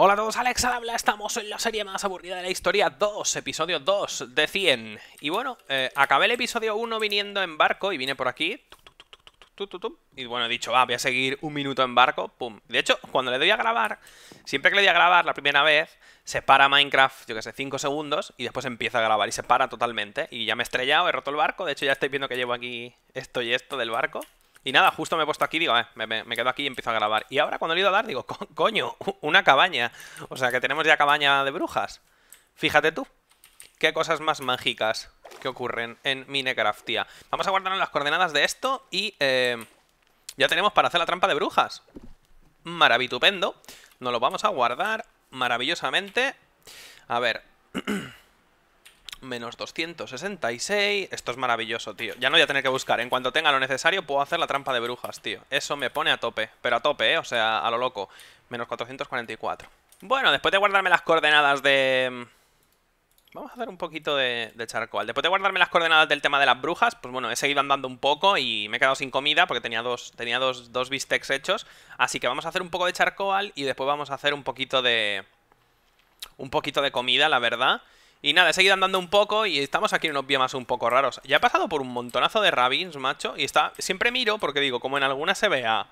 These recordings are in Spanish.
Hola a todos, Alex habla, estamos en la serie más aburrida de la historia 2, episodio 2 de 100. Y bueno, eh, acabé el episodio 1 viniendo en barco y vine por aquí. Y bueno, he dicho, ah, voy a seguir un minuto en barco, pum. De hecho, cuando le doy a grabar, siempre que le doy a grabar la primera vez, se para Minecraft, yo que sé, 5 segundos y después empieza a grabar y se para totalmente. Y ya me he estrellado, he roto el barco, de hecho ya estáis viendo que llevo aquí esto y esto del barco. Y nada, justo me he puesto aquí, digo, eh, me, quedo aquí y empiezo a grabar. Y ahora cuando le he ido a dar, digo, coño, una cabaña. O sea, que tenemos ya cabaña de brujas. Fíjate tú. Qué cosas más mágicas que ocurren en Minecraft, Vamos a guardar las coordenadas de esto y eh, ya tenemos para hacer la trampa de brujas. Maravitupendo. Nos lo vamos a guardar maravillosamente. A ver... Menos 266. Esto es maravilloso, tío. Ya no voy a tener que buscar. En cuanto tenga lo necesario, puedo hacer la trampa de brujas, tío. Eso me pone a tope. Pero a tope, ¿eh? O sea, a lo loco. Menos 444. Bueno, después de guardarme las coordenadas de... Mm, vamos a hacer un poquito de, de charcoal. Después de guardarme las coordenadas del tema de las brujas, pues bueno, he seguido andando un poco y me he quedado sin comida porque tenía dos, tenía dos, dos bistecs hechos. Así que vamos a hacer un poco de charcoal y después vamos a hacer un poquito de... Un poquito de comida, la verdad. Y nada, he seguido andando un poco y estamos aquí en unos biomas un poco raros. Ya he pasado por un montonazo de rabins, macho, y está... Siempre miro porque digo, como en alguna se vea...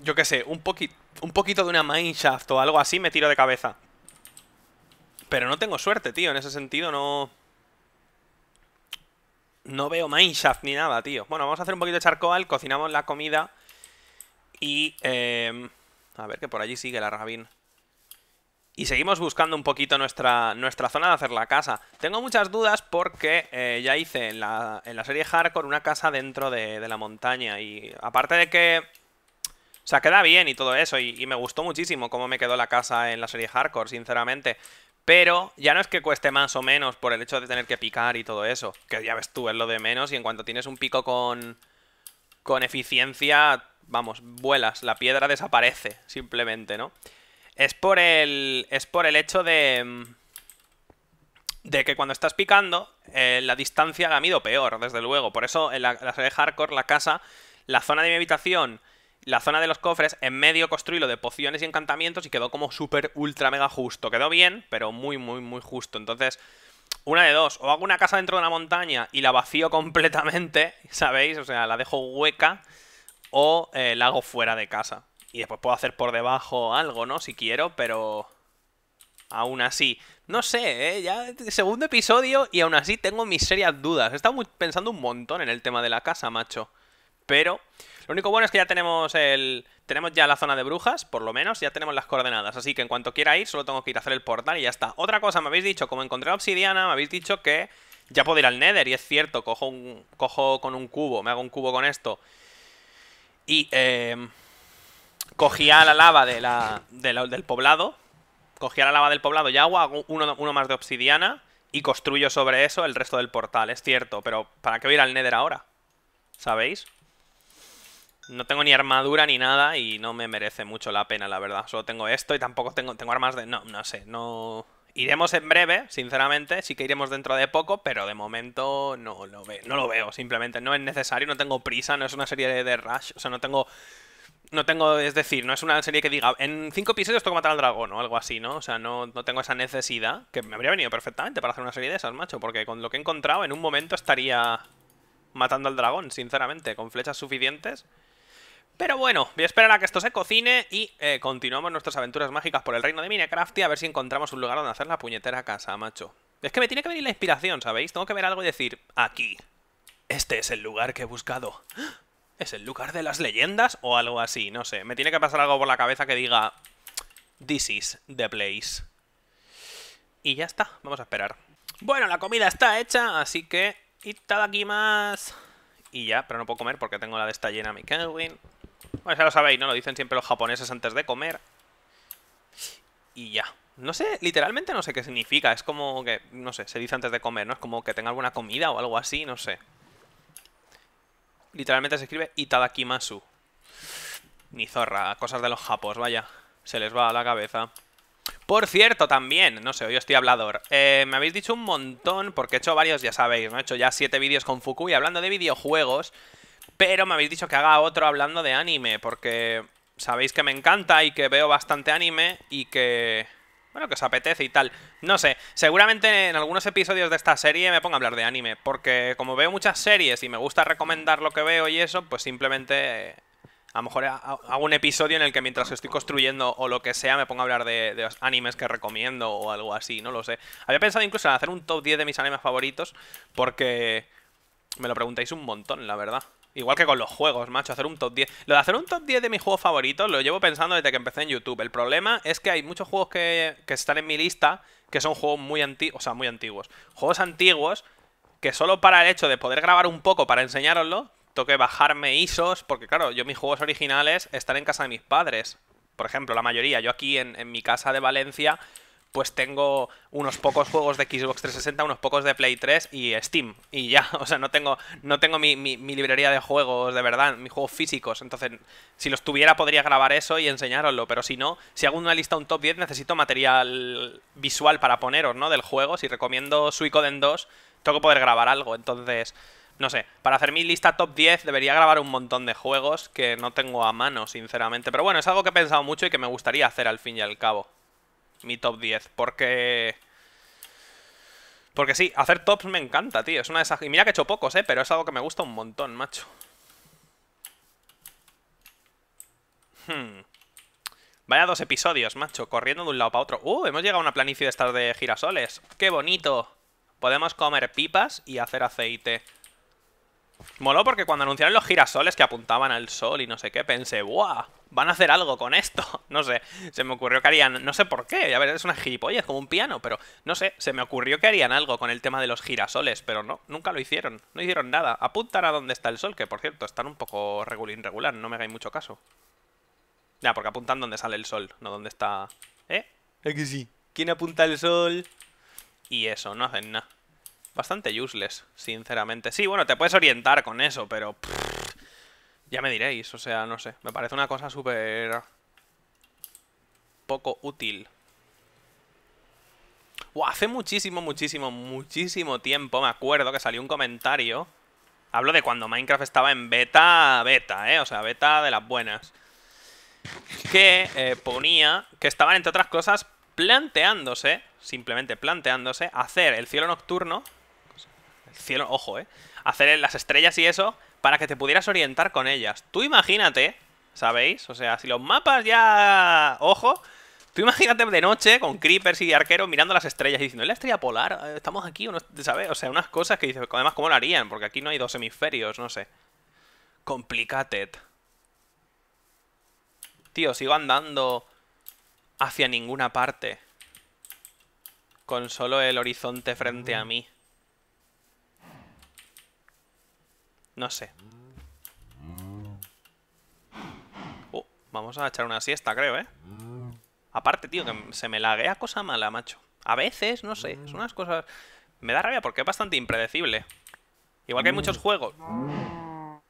Yo qué sé, un, poqui... un poquito de una mineshaft o algo así, me tiro de cabeza. Pero no tengo suerte, tío, en ese sentido no... No veo mineshaft ni nada, tío. Bueno, vamos a hacer un poquito de charcoal, cocinamos la comida y... Eh, a ver que por allí sigue la rabín. Y seguimos buscando un poquito nuestra, nuestra zona de hacer la casa. Tengo muchas dudas porque eh, ya hice en la, serie Hardcore una casa dentro de, la montaña. Y aparte de que... se queda bien y todo eso. Y, y me gustó muchísimo cómo me quedó la casa en la serie Hardcore, sinceramente. Pero ya no es que cueste más o menos por el hecho de tener que picar y todo eso. Que ya ves tú, es lo de menos. Y en cuanto tienes un pico con, con eficiencia, vamos, vuelas. La piedra desaparece, simplemente, ¿no? Es por el, es por el hecho de, de que cuando estás picando, eh, la distancia ha mido peor, desde luego. Por eso en la, la serie hardcore, la casa, la zona de mi habitación, la zona de los cofres, en medio construí lo de pociones y encantamientos y quedó como súper ultra mega justo. Quedó bien, pero muy, muy, muy justo. Entonces, una de dos, o hago una casa dentro de una montaña y la vacío completamente, ¿sabéis? O sea, la dejo hueca, o eh, la hago fuera de casa. Y después puedo hacer por debajo algo, ¿no? Si quiero, pero... Aún así, no sé, ¿eh? ya segundo episodio y aún así tengo mis serias dudas. He estado pensando un montón en el tema de la casa, macho. Pero lo único bueno es que ya tenemos el tenemos ya la zona de brujas, por lo menos, ya tenemos las coordenadas. Así que en cuanto quiera ir, solo tengo que ir a hacer el portal y ya está. Otra cosa, me habéis dicho, como encontré la obsidiana, me habéis dicho que ya puedo ir al Nether, y es cierto, cojo, un, cojo con un cubo, me hago un cubo con esto. Y eh, Cogía la lava de la, del poblado. Cogía la lava del poblado y agua, uno, uno, más de obsidiana y construyo sobre eso el resto del portal. Es cierto, pero ¿para qué voy a ir al Nether ahora? ¿Sabéis? No tengo ni armadura ni nada y no me merece mucho la pena, la verdad. Solo tengo esto y tampoco tengo, tengo armas de... No, no sé, no... Iremos en breve, sinceramente, sí que iremos dentro de poco, pero de momento no, no, lo veo, simplemente no es necesario, no tengo prisa, no es una serie de rush, o sea, no tengo no tengo, es decir, no es una serie que diga, en cinco episodios tengo que matar al dragón o algo así, ¿no? O sea, no, no tengo esa necesidad, que me habría venido perfectamente para hacer una serie de esas, macho, porque con lo que he encontrado en un momento estaría matando al dragón, sinceramente, con flechas suficientes. Pero bueno, voy a esperar a que esto se cocine y eh, continuamos nuestras aventuras mágicas por el reino de Minecraft y a ver si encontramos un lugar donde hacer la puñetera casa, macho. Es que me tiene que venir la inspiración, ¿sabéis? Tengo que ver algo y decir, aquí, este es el lugar que he buscado. ¡Ah! ¿Es el lugar de las leyendas? O algo así, no sé. Me tiene que pasar algo por la cabeza que diga... This is the place. Y ya está, vamos a esperar. Bueno, la comida está hecha, así que... aquí más Y ya, pero no puedo comer porque tengo la de esta llena, mi Kelvin. Bueno, ya lo sabéis, ¿no? Lo dicen siempre los japoneses antes de comer. Y ya. No sé, literalmente no sé qué significa. Es como que, no sé, se dice antes de comer, ¿no? Es como que tenga alguna comida o algo así, no sé literalmente se escribe Itadakimasu. Ni zorra, cosas de los japos, vaya. Se les va a la cabeza. Por cierto, también, no sé, hoy estoy hablador. Eh, me habéis dicho un montón, porque he hecho varios, ya sabéis, ¿no? He hecho ya siete vídeos con Fukui hablando de videojuegos, pero me habéis dicho que haga otro hablando de anime, porque sabéis que me encanta y que veo bastante anime y que bueno, que os apetece y tal. No sé, seguramente en algunos episodios de esta serie me pongo a hablar de anime, porque como veo muchas series y me gusta recomendar lo que veo y eso, pues simplemente a lo mejor hago un episodio en el que mientras estoy construyendo o lo que sea me pongo a hablar de, de, animes que recomiendo o algo así, no lo sé. Había pensado incluso en hacer un top 10 de mis animes favoritos porque me lo preguntáis un montón, la verdad. Igual que con los juegos, macho, hacer un top 10. Lo de hacer un top 10 de mis juegos favoritos lo llevo pensando desde que empecé en YouTube. El problema es que hay muchos juegos que, que están en mi lista que son juegos muy antiguos, o sea, muy antiguos. Juegos antiguos que solo para el hecho de poder grabar un poco para enseñároslo, toque bajarme ISOs, porque claro, yo mis juegos originales están en casa de mis padres. Por ejemplo, la mayoría. Yo aquí en mi casa de Valencia pues tengo unos pocos juegos de Xbox 360, unos pocos de Play 3 y Steam. Y ya, o sea, no tengo, no tengo mi, librería de juegos de verdad, mis juegos físicos. Entonces, si los tuviera podría grabar eso y enseñároslo, pero si no, si hago una lista, un top 10, necesito material visual para poneros, ¿no? Del juego. Si recomiendo Suicoden 2, tengo que poder grabar algo. Entonces, no sé, para hacer mi lista top 10 debería grabar un montón de juegos que no tengo a mano, sinceramente. Pero bueno, es algo que he pensado mucho y que me gustaría hacer al fin y al cabo mi top 10. Porque... Porque sí, hacer tops me encanta, tío. Es una de esas... Y mira que he hecho pocos, eh, pero es algo que me gusta un montón, macho. Hmm. Vaya dos episodios, macho, corriendo de un lado para otro. ¡Uh! Hemos llegado a una planicie de estar de girasoles. ¡Qué bonito! Podemos comer pipas y hacer aceite. Molo porque cuando anunciaron los girasoles que apuntaban al sol y no sé qué, pensé, ¡buah! Van a hacer algo con esto. No sé, se me ocurrió que harían, no sé por qué, ya ver, es una gilipollas, como un piano, pero no sé, se me ocurrió que harían algo con el tema de los girasoles, pero no, nunca lo hicieron, no hicieron nada. Apuntan a donde está el sol, que por cierto, están un poco regular, no me hagáis mucho caso. Ya, porque apuntan donde sale el sol, no donde está... ¿Eh? Es que sí? ¿Quién apunta al sol? Y eso, no hacen nada. Bastante useless, sinceramente. Sí, bueno, te puedes orientar con eso, pero... ya me diréis, o sea, no sé. Me parece una cosa súper... Poco útil. hace muchísimo, muchísimo, muchísimo tiempo me acuerdo que salió un comentario. Hablo de cuando Minecraft estaba en beta, beta, ¿eh? O sea, beta de las buenas. Que eh, ponía que estaban, entre otras cosas, planteándose, simplemente planteándose, hacer el cielo nocturno cielo, ojo, ¿eh? Hacer las estrellas y eso para que te pudieras orientar con ellas. Tú imagínate, ¿sabéis? O sea, si los mapas ya... Ojo, tú imagínate de noche con creepers y arqueros mirando las estrellas y diciendo, ¿es la estrella polar? Eh, ¿Estamos aquí? ¿Sabes? O sea, unas cosas que dices, además, ¿cómo lo harían? Porque aquí no hay dos hemisferios, no sé. Complicated. Tío, sigo andando hacia ninguna parte. Con solo el horizonte frente a mí. No sé. Uh, vamos a echar una siesta, creo, ¿eh? Aparte, tío, que se me laguea cosa mala, macho. A veces, no sé, son unas cosas... Me da rabia porque es bastante impredecible. Igual que hay muchos juegos. Un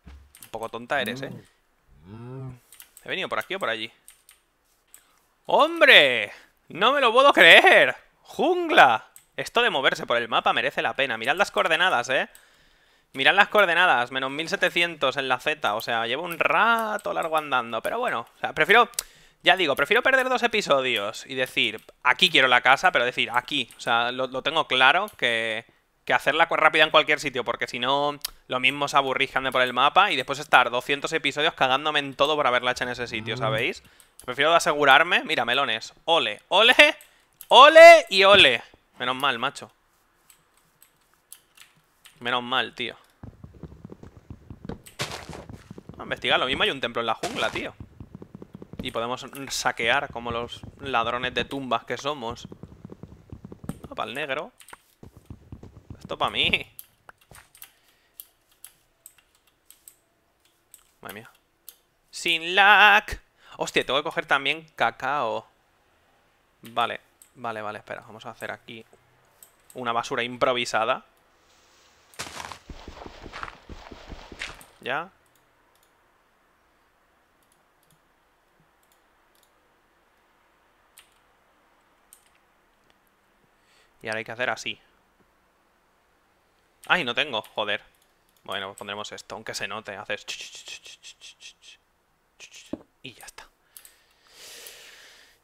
poco tonta eres, ¿eh? ¿He venido por aquí o por allí? ¡Hombre! ¡No me lo puedo creer! ¡Jungla! Esto de moverse por el mapa merece la pena. Mirad las coordenadas, ¿eh? Mirad las coordenadas, menos 1700 en la Z. O sea, llevo un rato largo andando. Pero bueno, o sea, prefiero... Ya digo, prefiero perder dos episodios y decir, aquí quiero la casa, pero decir, aquí. O sea, lo, tengo claro que, que hacerla rápida en cualquier sitio, porque si no, lo mismo se aburrijan de por el mapa y después estar 200 episodios cagándome en todo por haberla hecho en ese sitio, mm. ¿sabéis? Prefiero asegurarme. Mira, melones. Ole, ole, ole y ole. Menos mal, macho. Menos mal, tío. Vamos a investigar. Lo mismo hay un templo en la jungla, tío. Y podemos saquear como los ladrones de tumbas que somos. para el negro. Esto para mí. Madre mía. Sin luck Hostia, tengo que coger también cacao. Vale, vale, vale, espera. Vamos a hacer aquí una basura improvisada. ¿Ya? Y ahora hay que hacer así. ¡Ay, no tengo! Joder. Bueno, pues pondremos esto, aunque se note. Haces... Y ya está.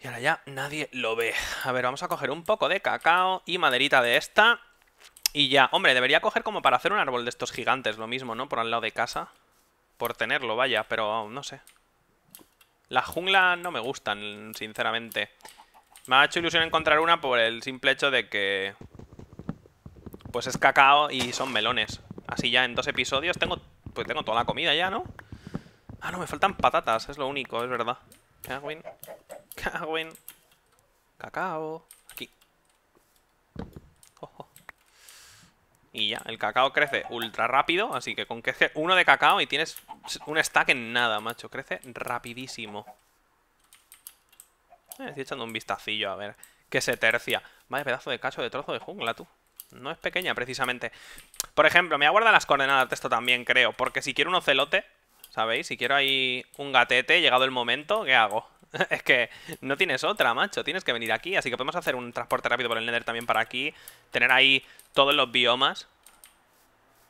Y ahora ya nadie lo ve. A ver, vamos a coger un poco de cacao y maderita de esta. Y ya, hombre, debería coger como para hacer un árbol de estos gigantes, lo mismo, ¿no? Por al lado de casa. Por tenerlo, vaya, pero no sé. Las junglas no me gustan, sinceramente. Me ha hecho ilusión encontrar una por el simple hecho de que... Pues es cacao y son melones. Así ya en dos episodios tengo... Pues tengo toda la comida ya, ¿no? Ah, no, me faltan patatas, es lo único, es verdad. Cacao. Aquí. Y ya, el cacao crece ultra rápido, así que con que uno de cacao y tienes un stack en nada, macho. Crece rapidísimo. Eh, estoy echando un vistacillo, a ver. Que se tercia. Vaya pedazo de cacho de trozo de jungla, tú. No es pequeña, precisamente. Por ejemplo, me aguarda las coordenadas de esto también, creo. Porque si quiero un ocelote, ¿sabéis? Si quiero ahí un gatete, llegado el momento, ¿qué hago? es que no tienes otra, macho. Tienes que venir aquí. Así que podemos hacer un transporte rápido por el Nether también para aquí. Tener ahí todos los biomas.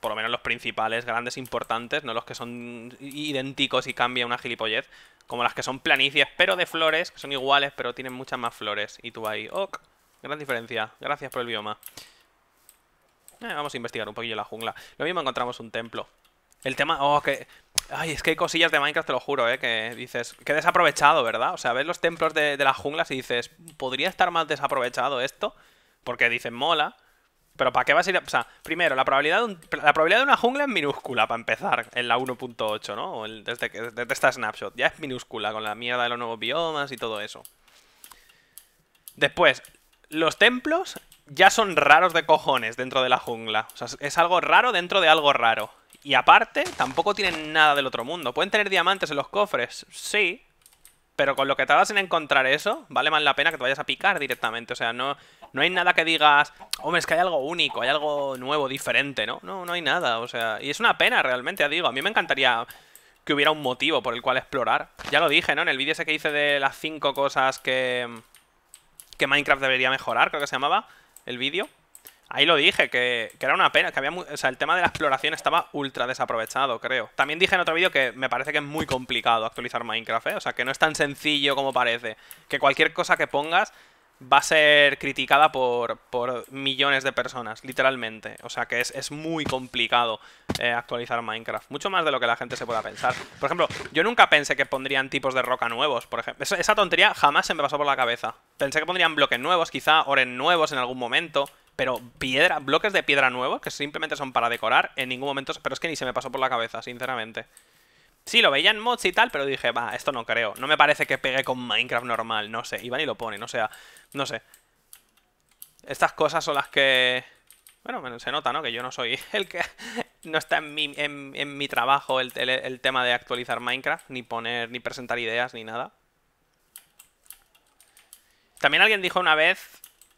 Por lo menos los principales, grandes, importantes. No los que son idénticos y cambia una gilipollez. Como las que son planicies, pero de flores. Que son iguales, pero tienen muchas más flores. Y tú ahí, ok. Gran diferencia. Gracias por el bioma. Eh, vamos a investigar un poquillo la jungla. Lo mismo encontramos un templo. El tema... Oh, que Ay, es que hay cosillas de Minecraft, te lo juro, ¿eh? Que dices, que desaprovechado, ¿verdad? O sea, ves los templos de, de las junglas y dices, podría estar más desaprovechado esto, porque dicen, mola, pero ¿para qué vas a ir? O sea, primero, la probabilidad, de la probabilidad de una jungla es minúscula para empezar en la 1.8, ¿no? desde, que... desde esta snapshot. Ya es minúscula con la mierda de los nuevos biomas y todo eso. Después, los templos ya son raros de cojones dentro de la jungla. O sea, es algo raro dentro de algo raro. Y aparte, tampoco tienen nada del otro mundo. ¿Pueden tener diamantes en los cofres? Sí. Pero con lo que tardas en encontrar eso, vale más la pena que te vayas a picar directamente. O sea, no, no hay nada que digas, hombre, es que hay algo único, hay algo nuevo, diferente, ¿no? No, no hay nada, o sea... Y es una pena realmente, ya digo. A mí me encantaría que hubiera un motivo por el cual explorar. Ya lo dije, ¿no? En el vídeo ese que hice de las cinco cosas que... Que Minecraft debería mejorar, creo que se llamaba el vídeo. Ahí lo dije, que, era una pena, que o sea, el tema de la exploración estaba ultra desaprovechado, creo. También dije en otro vídeo que me parece que es muy complicado actualizar Minecraft, ¿eh? o sea, que no es tan sencillo como parece. Que cualquier cosa que pongas va a ser criticada por, millones de personas, literalmente. O sea que es, muy complicado eh, actualizar Minecraft. Mucho más de lo que la gente se pueda pensar. Por ejemplo, yo nunca pensé que pondrían tipos de roca nuevos, por ejemplo. Esa, tontería jamás se me pasó por la cabeza. Pensé que pondrían bloques nuevos, quizá oren nuevos en algún momento. Pero piedra, bloques de piedra nuevos, que simplemente son para decorar, en ningún momento... Pero es que ni se me pasó por la cabeza, sinceramente. Sí, lo veía en mods y tal, pero dije, va, esto no creo. No me parece que pegue con Minecraft normal, no sé. Iban y lo ponen, o sea, no sé. Estas cosas son las que... Bueno, se nota, ¿no? Que yo no soy el que... no está en mi, en, mi trabajo el, tema de actualizar Minecraft, ni poner, ni presentar ideas, ni nada. También alguien dijo una vez,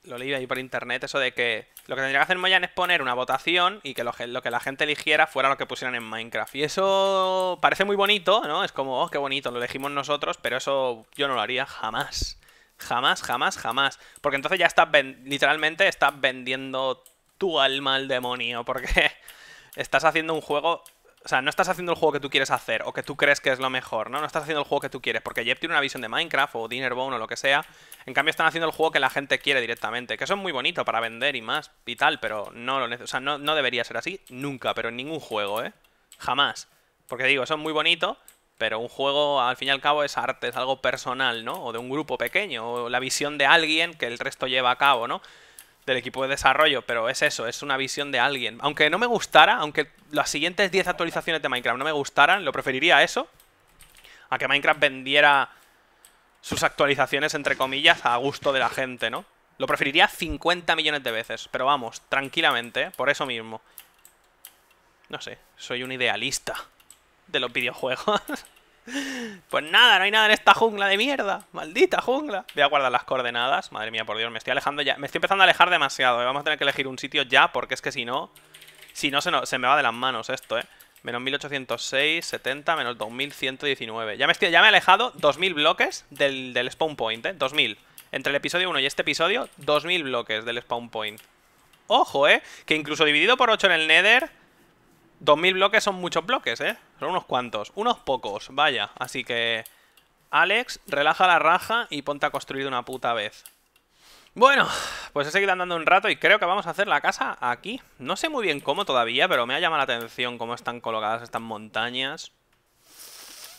lo leí ahí por internet, eso de que lo que tendría que hacer Moyan es poner una votación y que lo, lo que la gente eligiera fuera lo que pusieran en Minecraft. Y eso parece muy bonito, ¿no? Es como, oh, qué bonito, lo elegimos nosotros, pero eso yo no lo haría jamás. Jamás, jamás, jamás. Porque entonces ya estás, literalmente estás vendiendo tu alma al demonio, porque estás haciendo un juego... O sea, no estás haciendo el juego que tú quieres hacer o que tú crees que es lo mejor, ¿no? No estás haciendo el juego que tú quieres, porque Jep tiene una visión de Minecraft o Dinnerbone o lo que sea. En cambio, están haciendo el juego que la gente quiere directamente, que eso es muy bonito para vender y más y tal, pero no lo o sea, no, no debería ser así nunca, pero en ningún juego, ¿eh? Jamás. Porque digo, eso es muy bonito, pero un juego, al fin y al cabo, es arte, es algo personal, ¿no? O de un grupo pequeño, o la visión de alguien que el resto lleva a cabo, ¿no? Del equipo de desarrollo, pero es eso, es una visión de alguien. Aunque no me gustara, aunque las siguientes 10 actualizaciones de Minecraft no me gustaran, lo preferiría eso, a que Minecraft vendiera sus actualizaciones, entre comillas, a gusto de la gente, ¿no? Lo preferiría 50 millones de veces, pero vamos, tranquilamente, por eso mismo. No sé, soy un idealista de los videojuegos. pues nada, no hay nada en esta jungla de mierda. Maldita jungla. Voy a guardar las coordenadas. Madre mía, por Dios, me estoy alejando ya. Me estoy empezando a alejar demasiado. Eh. Vamos a tener que elegir un sitio ya, porque es que si no... Si no, se, se me va de las manos esto, ¿eh? Menos 1806, 70, menos 2119. Ya me, ya me he alejado 2000 bloques del, del spawn point, ¿eh? 2000. Entre el episodio 1 y este episodio, 2000 bloques del spawn point. Ojo, ¿eh? Que incluso dividido por 8 en el Nether 2000 bloques son muchos bloques, ¿eh? Son unos cuantos. Unos pocos, vaya. Así que... Alex, relaja la raja y ponte a construir una puta vez. Bueno, pues he seguido andando un rato y creo que vamos a hacer la casa aquí. No sé muy bien cómo todavía, pero me ha llamado la atención cómo están colocadas estas montañas.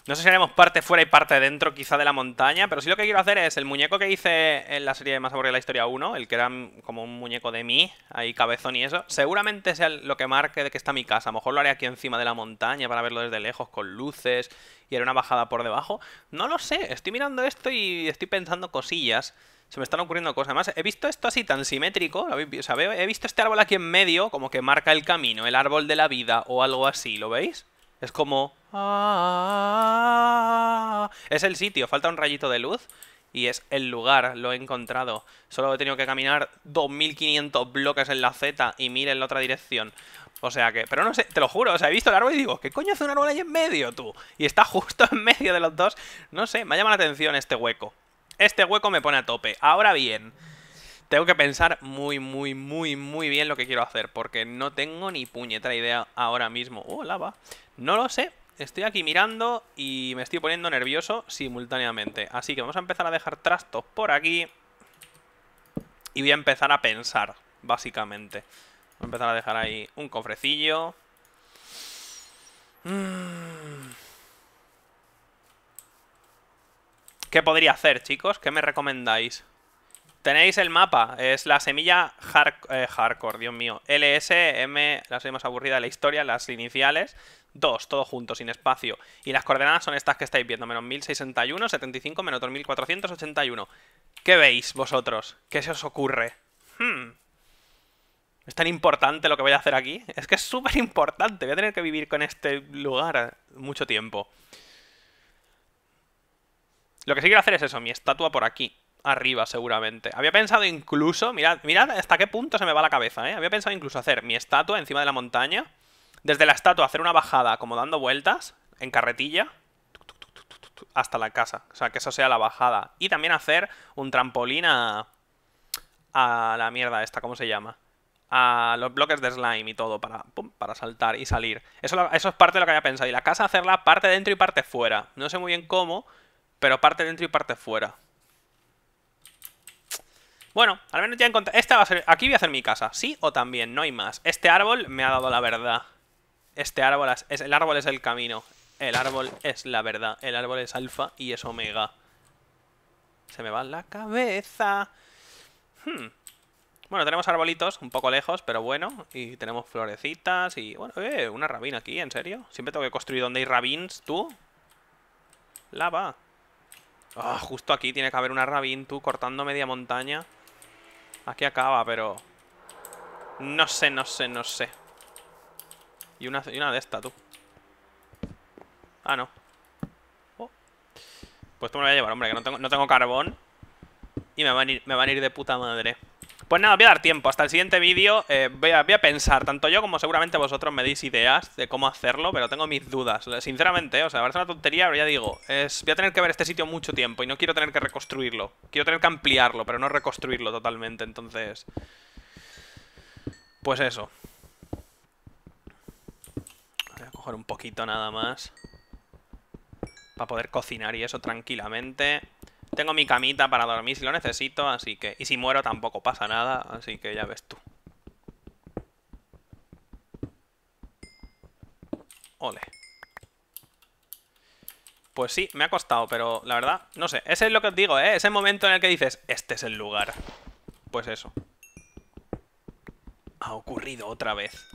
No sé si haremos parte fuera y parte dentro quizá de la montaña, pero sí lo que quiero hacer es el muñeco que hice en la serie de Más aburrida de la historia 1, el que era como un muñeco de mí, ahí cabezón y eso, seguramente sea lo que marque de que está mi casa. A lo mejor lo haré aquí encima de la montaña para verlo desde lejos con luces y haré una bajada por debajo. No lo sé, estoy mirando esto y estoy pensando cosillas se me están ocurriendo cosas. Además, he visto esto así tan simétrico. O he visto este árbol aquí en medio, como que marca el camino, el árbol de la vida o algo así, ¿lo veis? Es como es el sitio, falta un rayito de luz y es el lugar, lo he encontrado. Solo he tenido que caminar 2500 bloques en la Z y mira en la otra dirección. O sea que, pero no sé, te lo juro, o sea, he visto el árbol y digo, ¿qué coño hace un árbol ahí en medio, tú? Y está justo en medio de los dos, no sé, me llama la atención este hueco. Este hueco me pone a tope. Ahora bien, tengo que pensar muy, muy, muy, muy bien lo que quiero hacer, porque no tengo ni puñetera idea ahora mismo. ¡Uh, lava! No lo sé, Estoy aquí mirando y me estoy poniendo nervioso simultáneamente. Así que vamos a empezar a dejar trastos por aquí. Y voy a empezar a pensar, básicamente. Voy a empezar a dejar ahí un cofrecillo. Mm. ¿Qué podría hacer, chicos? ¿Qué me recomendáis? Tenéis el mapa, es la semilla eh, hardcore, Dios mío. LSM, la semilla más aburrida de la historia, las iniciales. dos, todo junto, sin espacio. Y las coordenadas son estas que estáis viendo, menos 1061, 75, menos 2481. ¿Qué veis vosotros? ¿Qué se os ocurre? Hmm. ¿Es tan importante lo que voy a hacer aquí? Es que es súper importante, voy a tener que vivir con este lugar mucho tiempo. Lo que sí quiero hacer es eso, mi estatua por aquí arriba seguramente. Había pensado incluso, mirad, mirad hasta qué punto se me va la cabeza, ¿eh? Había pensado incluso hacer mi estatua encima de la montaña, desde la estatua hacer una bajada como dando vueltas en carretilla hasta la casa, o sea, que eso sea la bajada. Y también hacer un trampolín a, a la mierda esta, ¿cómo se llama? a los bloques de slime y todo para, saltar y salir. Eso, eso, es parte de lo que había pensado. Y la casa hacerla parte dentro y parte fuera. No sé muy bien cómo, pero parte dentro y parte fuera. Bueno, al menos ya encontré... Esta va a ser... Aquí voy a hacer mi casa. Sí o también, no hay más. Este árbol me ha dado la verdad. Este árbol es... El árbol es el camino. El árbol es la verdad. El árbol es alfa y es omega. Se me va la cabeza. Hmm. Bueno, tenemos arbolitos un poco lejos, pero bueno. Y tenemos florecitas y... Bueno, eh, una rabina aquí, ¿en serio? Siempre tengo que construir donde hay rabins, ¿tú? Lava. Ah, justo aquí tiene que haber una rabin, tú, cortando media montaña. Aquí acaba, pero... No sé, no sé, no sé. Y una, y una de esta, tú. Ah, no. Oh. Pues tú me lo voy a llevar, hombre, que no tengo, no tengo carbón. Y me van, a ir, me van a ir de puta madre. Pues nada, voy a dar tiempo hasta el siguiente vídeo. Eh, voy, a, pensar, tanto yo como seguramente vosotros me deis ideas de cómo hacerlo, pero tengo mis dudas. Sinceramente, o sea, ser una tontería, pero ya digo, es, voy a tener que ver este sitio mucho tiempo y no quiero tener que reconstruirlo. Quiero tener que ampliarlo, pero no reconstruirlo totalmente, entonces... Pues eso. Voy a coger un poquito nada más. Para poder cocinar y eso tranquilamente. Tengo mi camita para dormir si lo necesito, así que... Y si muero tampoco pasa nada, así que ya ves tú. Ole. Pues sí, me ha costado, pero la verdad, no sé. Ese es lo que os digo, ¿eh? Ese momento en el que dices, este es el lugar. Pues eso. Ha ocurrido otra vez.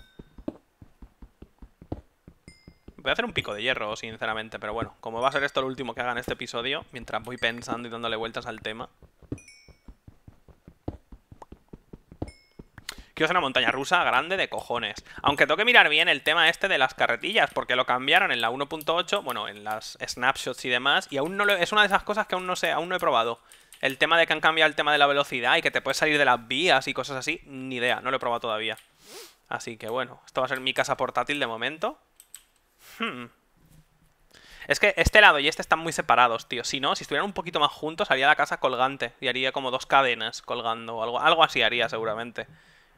Voy a hacer un pico de hierro, sinceramente, pero bueno, como va a ser esto lo último que haga en este episodio, mientras voy pensando y dándole vueltas al tema. Quiero hacer una montaña rusa grande de cojones. Aunque tengo que mirar bien el tema este de las carretillas, porque lo cambiaron en la 1.8, bueno, en las snapshots y demás, y aún no lo, es una de esas cosas que aún no sé, aún no he probado. El tema de que han cambiado el tema de la velocidad y que te puedes salir de las vías y cosas así, ni idea, no lo he probado todavía. Así que bueno, esto va a ser mi casa portátil de momento. Hmm. Es que este lado y este están muy separados, tío. Si no, si estuvieran un poquito más juntos, haría la casa colgante. Y haría como dos cadenas colgando o algo. Algo así haría seguramente.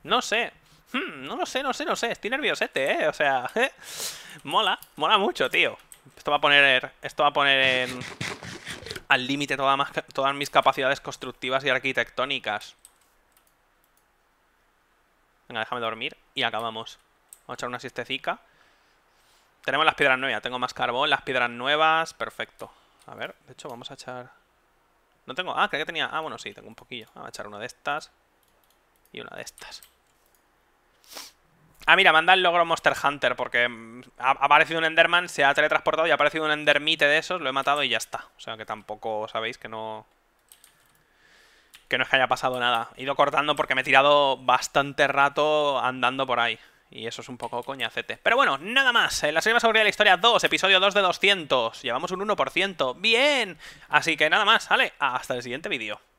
No sé. Hmm, no lo sé, no sé, no sé. Estoy nerviosete, ¿eh? O sea, mola. Mola mucho, tío. Esto va a poner, er, esto va a poner al límite todas mis capacidades constructivas y arquitectónicas. Venga, déjame dormir y acabamos. Vamos a echar una siestecica. Tenemos las piedras nuevas, tengo más carbón, las piedras nuevas, perfecto. A ver, de hecho vamos a echar... No tengo... Ah, creo que tenía... Ah, bueno, sí, tengo un poquillo. Vamos a echar una de estas y una de estas. Ah, mira, manda el logro Monster Hunter porque mm, ha aparecido un Enderman, se ha teletransportado y ha aparecido un Endermite de esos, lo he matado y ya está. O sea que tampoco sabéis que no... Que no es que haya pasado nada. He ido cortando porque me he tirado bastante rato andando por ahí. Y eso es un poco coñacete. Pero bueno, nada más. La serie más aburrida de la historia 2, episodio 2 de 200. Llevamos un 1%. ¡Bien! Así que nada más, ¿vale? Hasta el siguiente vídeo.